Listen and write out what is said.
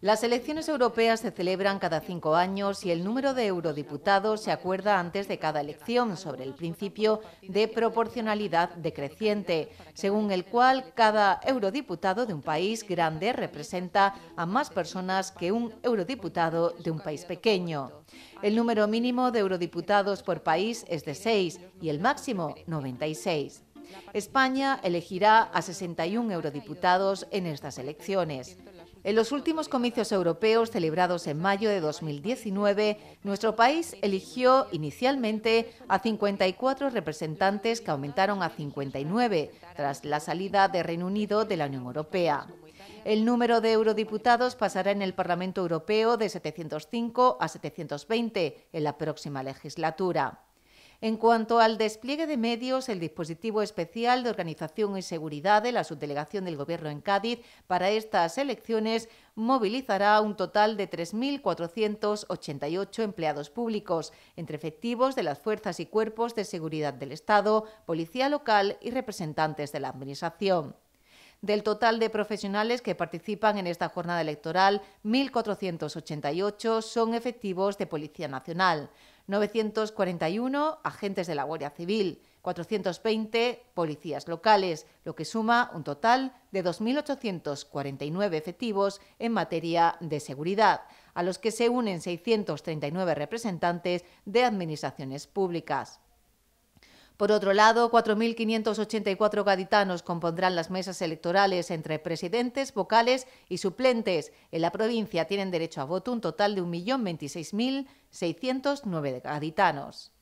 Las elecciones europeas se celebran cada cinco años y el número de eurodiputados se acuerda antes de cada elección sobre el principio de proporcionalidad decreciente, según el cual cada eurodiputado de un país grande representa a más personas que un eurodiputado de un país pequeño. El número mínimo de eurodiputados por país es de seis y el máximo 96. España elegirá a 61 eurodiputados en estas elecciones. En los últimos comicios europeos celebrados en mayo de 2019, nuestro país eligió inicialmente a 54 representantes que aumentaron a 59 tras la salida de Reino Unido de la Unión Europea. El número de eurodiputados pasará en el Parlamento Europeo de 705 a 720 en la próxima legislatura. En cuanto al despliegue de medios, el dispositivo especial de organización y seguridad de la subdelegación del Gobierno en Cádiz para estas elecciones movilizará un total de 3.488 empleados públicos, entre efectivos de las fuerzas y cuerpos de seguridad del Estado, policía local y representantes de la Administración. Del total de profesionales que participan en esta jornada electoral, 1.488 son efectivos de Policía Nacional. 941 agentes de la Guardia Civil, 420 policías locales, lo que suma un total de 2.849 efectivos en materia de seguridad, a los que se unen 639 representantes de administraciones públicas. Por otro lado, 4.584 gaditanos compondrán las mesas electorales entre presidentes, vocales y suplentes. En la provincia tienen derecho a voto un total de 1.026.609 gaditanos.